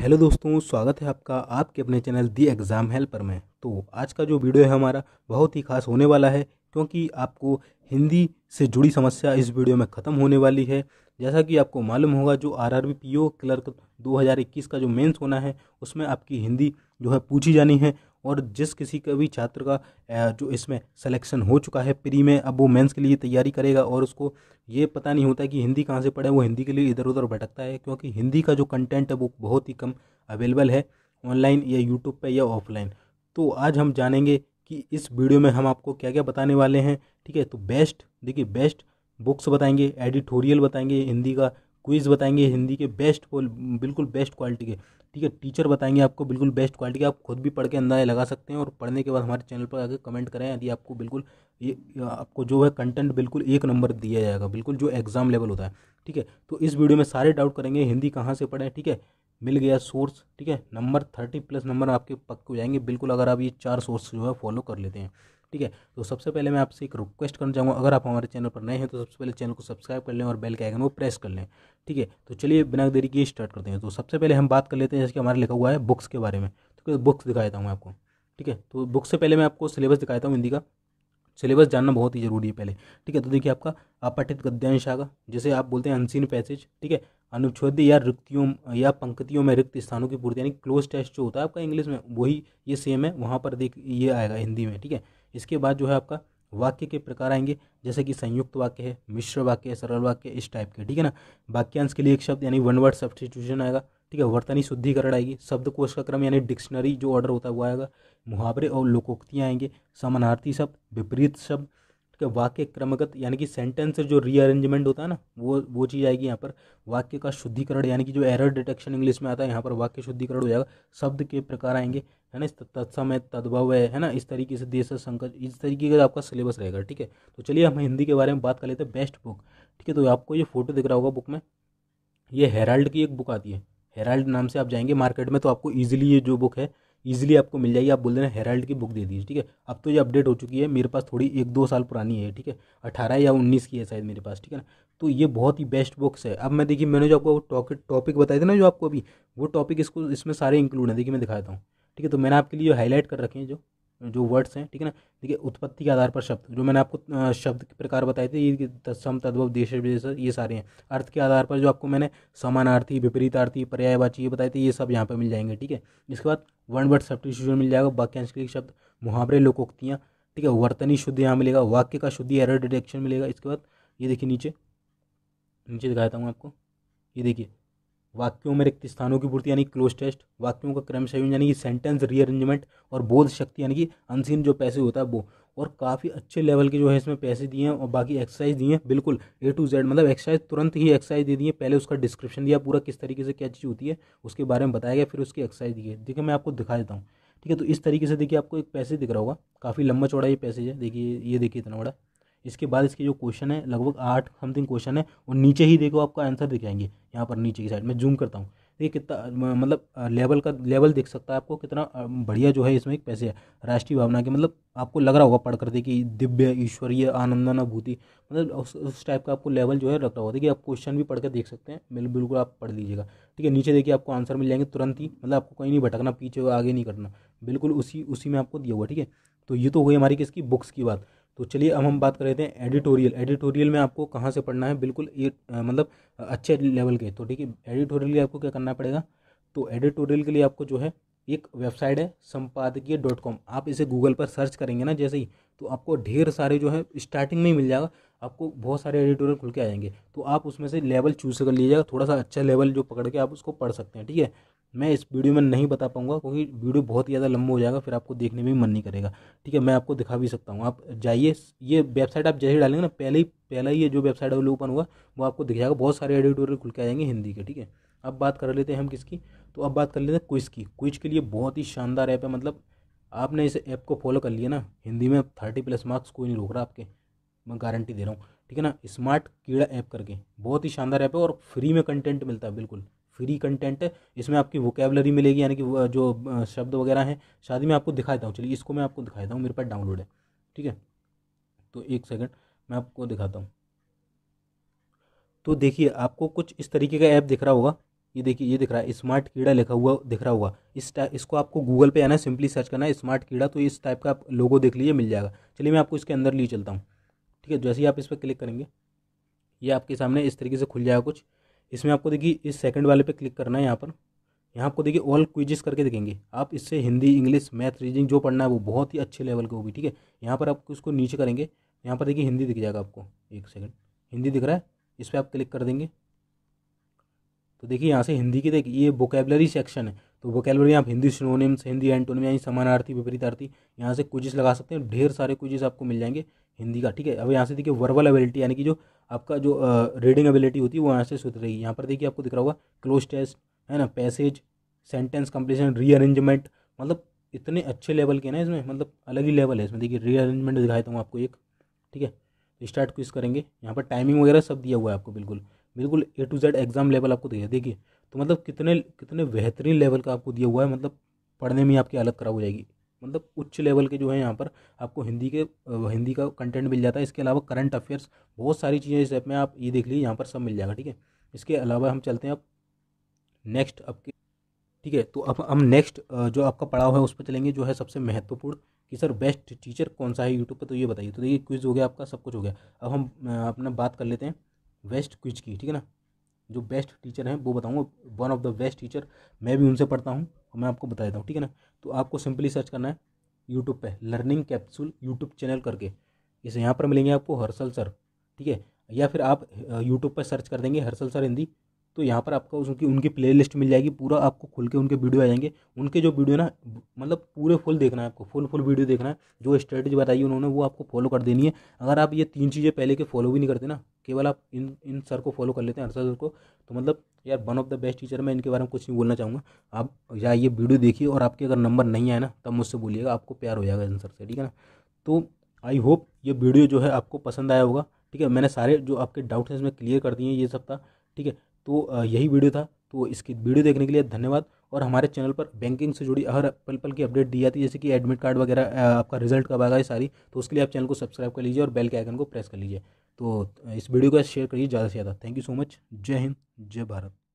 hello दोस्तों स्वागत है आपका आपके अपने चैनल दी एग्ज़ाम हेल्पर में तो आज का जो वीडियो है हमारा बहुत ही खास होने वाला है क्योंकि आपको हिंदी से जुड़ी समस्या इस वीडियो में ख़त्म होने वाली है जैसा कि आपको मालूम होगा जो आर आर क्लर्क 2021 का जो मेंस होना है उसमें आपकी हिंदी जो है पूछी जानी है और जिस किसी का भी छात्र का जो इसमें सिलेक्शन हो चुका है प्री में अब वो मेंस के लिए तैयारी करेगा और उसको ये पता नहीं होता कि हिंदी कहाँ से पढ़े वो हिंदी के लिए इधर उधर भटकता है क्योंकि हिंदी का जो कंटेंट है वो बहुत ही कम अवेलेबल है ऑनलाइन या यूट्यूब पर या ऑफलाइन तो आज हम जानेंगे कि इस वीडियो में हम आपको क्या क्या बताने वाले हैं ठीक है तो बेस्ट देखिए बेस्ट बुक्स बताएंगे एडिटोरियल बताएंगे हिंदी का क्विज़ बताएंगे हिंदी के बेस्ट बिल्कुल बेस्ट क्वालिटी के ठीक है टीचर बताएंगे आपको बिल्कुल बेस्ट क्वालिटी के आप खुद भी पढ़ के अंदाजा लगा सकते हैं और पढ़ने के बाद हमारे चैनल पर आकर कमेंट करें यदि आपको बिल्कुल ये आपको जो है कंटेंट बिल्कुल एक नंबर दिया जाएगा बिल्कुल जो एग्ज़ाम लेवल होता है ठीक है तो इस वीडियो में सारे डाउट करेंगे हिंदी कहाँ से पढ़ें ठीक है मिल गया सोर्स ठीक है नंबर थर्टी प्लस नंबर आपके पक्के हो जाएंगे बिल्कुल अगर आप ये चार सोर्स जो है फॉलो कर लेते हैं ठीक है तो सबसे पहले मैं आपसे एक रिक्वेस्ट करना चाहूँगा अगर आप हमारे चैनल पर नए हैं तो सबसे पहले चैनल को सब्सक्राइब कर लें और बेल के आइकन को प्रेस कर लें ठीक है तो चलिए बिना देरी के स्टार्ट करते हैं तो सबसे पहले हम बात कर लेते हैं जैसे कि हमारे लिखा हुआ है बुक्स के बारे में तो बुक्स दिखा देता हूँ मैं आपको ठीक है तो बुक से पहले मैं आपको सिलेबस दिखाता हूँ हिंदी का सिलेबस जानना बहुत ही जरूरी है पहले ठीक है तो देखिए आपका अपठित गद्यांश आगा जैसे आप बोलते हैं अनसीन पैसेज ठीक है अनुच्छेद या रिक्तियों या पंक्तियों में रिक्त स्थानों की पूर्ति यानी क्लोज टेस्ट जो होता है आपका इंग्लिश में वही ये सेम है वहाँ पर देख ये आएगा हिंदी में ठीक है इसके बाद जो है आपका वाक्य के प्रकार आएंगे जैसे कि संयुक्त वाक्य है मिश्र वाक्य है सरल वाक्य इस टाइप के ठीक है ना वाक्यांश के लिए एक शब्द यानी वन वर्ड सब्सटीट्यूशन आएगा ठीक है वर्तनी शुद्धिकरण आएगी शब्दकोश का क्रम यानी डिक्शनरी जो ऑर्डर होता है वो आएगा मुहावरे और लोकोक्तियाँ आएंगे समानार्थी शब्द विपरीत शब्द है वाक्य क्रमगत यानी कि सेंटेंस जो रीअरेंजमेंट होता है ना वो वो चीज़ आएगी यहाँ पर वाक्य का शुद्धिकरण यानी कि जो एरर डिटेक्शन इंग्लिश में आता है यहाँ पर वाक्य शुद्धिकरण हो जाएगा शब्द के प्रकार आएंगे है ना इस तत्सम है तद्भव है है ना इस तरीके से देश संकट इस तरीके का आपका सिलेबस रहेगा ठीक है तो चलिए हम हिंदी के बारे में बात कर लेते हैं बेस्ट बुक ठीक है तो आपको ये फोटो दिख रहा होगा बुक में ये हेराल्ड की एक बुक आती है हेराल्ड नाम से आप जाएंगे मार्केट में तो आपको ईजिली ये जो बुक है ईजिली आपको मिल जाएगी आप बोल देना हेराल्ड की बुक दे दीजिए ठीक है अब तो ये अपडेट हो चुकी है मेरे पास थोड़ी एक दो साल पुरानी है ठीक है अठारह या उन्नीस की है शायद मेरे पास ठीक है ना तो ये बहुत ही बेस्ट बुक्स है अब मैं देखिए मैंने जो आपको टॉपिक बताए थे ना जो आपको अभी वो टॉपिक इसको इसमें सारे इंक्लूड है देखिए मैं दिखाता हूँ ठीक है तो मैंने आपके लिए हाईलाइट कर रखे हैं जो जो वर्ड्स हैं ठीक है ना देखिए उत्पत्ति के आधार पर शब्द जो मैंने आपको शब्द के प्रकार बताए थे ये तत्सम तद्भव देश ये सारे हैं अर्थ के आधार पर जो आपको मैंने समानार्थी विपरीतार्थी पर्यायवाची ये बताए थे ये सब यहाँ पर मिल जाएंगे ठीक है इसके बाद वन वर्ड सब्सटीट्यूशन मिल जाएगा वाक्यांश के शब्द मुहावरे लोकोक्तियाँ ठीक है वर्तनी शुद्ध यहाँ मिलेगा वाक्य का शुद्धि एरर डिटेक्शन मिलेगा इसके बाद ये देखिए नीचे नीचे दिखाता हूँ आपको ये देखिए वाक्यों में रिक्त स्थानों की पूर्ति यानी क्लोज टेस्ट वाक्यों का क्रम संयोजन यानी कि सेंटेंस रीअरेंजमेंट और बोध शक्ति यानी कि अनसीन जो पैसे होता है वो और काफ़ी अच्छे लेवल के जो है इसमें पैसे दिए हैं और बाकी एक्सरसाइज दिए हैं बिल्कुल ए टू जेड मतलब एक्सरसाइज तुरंत ही एक्सरसाइज दे दी है पहले उसका डिस्क्रिप्शन दिया पूरा किस तरीके से क्या चीज़ होती है उसके बारे में बताया गया फिर उसकी एक्सरसाइज दी है देखिए मैं आपको दिखा देता हूँ ठीक है तो इस तरीके से देखिए आपको एक पैसे दिख रहा होगा काफ़ी लंबा चौड़ा ये पैसेज है देखिए ये देखिए इतना बड़ा इसके बाद इसके जो क्वेश्चन है लगभग आठ समथिंग क्वेश्चन है और नीचे ही देखो आपका आंसर दिखाएंगे यहाँ पर नीचे की साइड में जूम करता हूँ देखिए कितना मतलब लेवल का लेवल देख सकता है आपको कितना बढ़िया जो है इसमें एक पैसे है राष्ट्रीय भावना के मतलब आपको लग रहा होगा पढ़ करते कि दिव्य ईश्वरीय आनंदानुभूति मतलब उस, उस टाइप का आपको लेवल जो है रख रहा होता है कि आप क्वेश्चन भी पढ़ कर देख सकते हैं बिल्कुल बिल्कुल आप पढ़ लीजिएगा ठीक है नीचे देखिए आपको आंसर मिल जाएंगे तुरंत ही मतलब आपको कहीं नहीं भटकना पीछे आगे नहीं करना बिल्कुल उसी उसी में आपको दिया हुआ ठीक है तो ये तो हुई हमारी किसकी बुक्स की बात तो चलिए अब हम बात कर रहे थे एडिटोरियल एडिटोरियल में आपको कहाँ से पढ़ना है बिल्कुल ये मतलब अच्छे लेवल के तो ठीक है एडिटोरियल आपको क्या करना पड़ेगा तो एडिटोरियल के लिए आपको जो है एक वेबसाइट है संपादकीय डॉट कॉम आप इसे गूगल पर सर्च करेंगे ना जैसे ही तो आपको ढेर सारे जो है स्टार्टिंग में ही मिल जाएगा आपको बहुत सारे एडिटोरियल खुल के आएंगे तो आप उसमें से लेवल चूज़ कर लीजिएगा थोड़ा सा अच्छा लेवल जो पकड़ के आप उसको पढ़ सकते हैं ठीक है मैं इस वीडियो में नहीं बता पाऊंगा क्योंकि वीडियो बहुत ही ज़्यादा लंबा हो जाएगा फिर आपको देखने में मन नहीं करेगा ठीक है मैं आपको दिखा भी सकता हूँ आप जाइए ये वेबसाइट आप जैसे डालेंगे ना पहले ही पहला ही ये जो वेबसाइट अवेलेबल ओपन हुआ वो आपको दिख जाएगा बहुत सारे एडिटोरियल खुल के आ जाएंगे हिंदी के ठीक है अब बात कर लेते हैं हम किसकी तो अब बात कर लेते हैं क्विज की क्विज के लिए बहुत ही शानदार ऐप है मतलब आपने इस ऐप को फॉलो कर लिया ना हिंदी में थर्टी प्लस मार्क्स कोई नहीं रोक रहा आपके मैं गारंटी दे रहा हूँ ठीक है ना स्मार्ट कीड़ा ऐप करके बहुत ही शानदार ऐप है और फ्री में कंटेंट मिलता है बिल्कुल फ्री कंटेंट है इसमें आपकी वोकेबलरी मिलेगी यानी कि जो शब्द वगैरह हैं शादी में आपको दिखा देता हूँ चलिए इसको मैं आपको दिखा देता हूँ मेरे पास डाउनलोड है ठीक है तो एक सेकंड मैं आपको दिखाता हूँ तो देखिए आपको कुछ इस तरीके का ऐप दिख रहा होगा ये देखिए ये दिख रहा है स्मार्ट कीड़ा लिखा हुआ दिख रहा होगा इस इसको आपको गूगल पे आना है सिंपली सर्च करना है स्मार्ट कीड़ा तो इस टाइप का आप लोगो देख लीजिए मिल जाएगा चलिए मैं आपको इसके अंदर ले चलता हूँ ठीक है जैसे ही आप इस पर क्लिक करेंगे ये आपके सामने इस तरीके से खुल जाएगा कुछ इसमें आपको देखिए इस सेकंड वाले पे क्लिक करना है यहाँ पर यहाँ आपको देखिए ऑल क्विजेस करके देखेंगे आप इससे हिंदी इंग्लिश मैथ रीजनिंग जो पढ़ना है वो बहुत ही अच्छे लेवल के होगी ठीक है यहाँ पर आप इसको नीचे करेंगे यहाँ पर देखिए हिंदी दिख जाएगा आपको एक सेकेंड हिंदी दिख रहा है इस पर आप क्लिक कर देंगे तो देखिए यहाँ से हिंदी की देखिए ये वोकेबलरी सेक्शन है तो वोकेलरी आप हिंदी सिनोनिम्स हिंदी एंटोनिम यानी समानार्थी विपरीतार्थी यहाँ से कुछ लगा सकते हैं ढेर सारे कुछ आपको मिल जाएंगे हिंदी का ठीक है अब यहाँ से देखिए वर्बल एबिलिटी यानी कि जो आपका जो रीडिंग एबिलिटी होती है वो यहाँ से सुधरेगी यहाँ पर देखिए आपको दिख रहा होगा क्लोज टेस्ट है ना पैसेज सेंटेंस कंप्लीशन रीअरेंजमेंट मतलब इतने अच्छे लेवल के ना इसमें मतलब अलग ही लेवल है इसमें देखिए रीअरेंजमेंट दिखाता हूँ आपको एक ठीक है स्टार्ट तो क्विज करेंगे यहाँ पर टाइमिंग वगैरह सब दिया हुआ है आपको बिल्कुल बिल्कुल A to Z exam level आपको दिया देखिए तो मतलब कितने कितने बेहतरीन लेवल का आपको दिया हुआ है मतलब पढ़ने में आपकी हालत ख़राब हो जाएगी मतलब उच्च लेवल के जो है यहाँ पर आपको हिंदी के हिंदी का कंटेंट मिल जाता है इसके अलावा करंट अफेयर्स बहुत सारी चीज़ें इस ऐप में आप ये देख लीजिए यहाँ पर सब मिल जाएगा ठीक है इसके अलावा हम चलते हैं अब नेक्स्ट आपके ठीक है तो अब हम नेक्स्ट जो आपका पढ़ाव है उस पर चलेंगे जो है सबसे महत्वपूर्ण कि सर बेस्ट टीचर कौन सा है यूट्यूब पर तो ये बताइए तो देखिए क्विज़ हो गया आपका सब कुछ हो गया अब हम अपना बात कर लेते हैं वेस्ट क्विज की ठीक है ना जो बेस्ट टीचर हैं वो बताऊँगा one of the best teacher मैं भी उनसे पढ़ता हूँ और मैं आपको बता देता हूँ ठीक है ना तो आपको सिंपली सर्च करना है यूट्यूब पे लर्निंग कैप्सूल यूट्यूब चैनल करके जैसे यहाँ पर मिलेंगे आपको हर्षल सर ठीक है या फिर आप यूट्यूब पर सर्च कर देंगे हर्षल सर हिंदी तो यहाँ पर आपको उसकी उनकी प्ले लिस्ट मिल जाएगी पूरा आपको खुल के उनके वीडियो आ जाएंगे उनके जो वीडियो ना मतलब पूरे फुल देखना है आपको फुल फुल वीडियो देखना है जो स्ट्रेटेजी बताई उन्होंने वो आपको फॉलो कर देनी है अगर आप ये तीन चीज़ें पहले के फॉलो भी नहीं करते ना केवल आप इन इन सर को फॉलो कर लेते हैं हर सर को तो मतलब यार one of the best teacher मैं इनके बारे में कुछ नहीं बोलना चाहूँगा आप या ये वीडियो देखिए और आपके अगर नंबर नहीं आए ना तब मुझसे बोलिएगा आपको प्यार हो जाएगा इन सर से ठीक है ना तो आई होप ये वीडियो जो है आपको पसंद आया होगा ठीक है मैंने सारे जो आपके डाउट्स हैं इसमें क्लियर कर दिए ये सब था ठीक है तो यही वीडियो था तो इसकी वीडियो देखने के लिए धन्यवाद और हमारे चैनल पर बैंकिंग से जुड़ी हर पल पल की अपडेट दी जाती है जैसे कि एडमिट कार्ड वगैरह आपका रिजल्ट कब आएगा ये सारी तो उसके लिए आप चैनल को सब्सक्राइब कर लीजिए और बेल के आइकन को प्रेस कर लीजिए तो इस वीडियो को शेयर करिए ज़्यादा से ज़्यादा थैंक यू सो मच जय हिंद जय भारत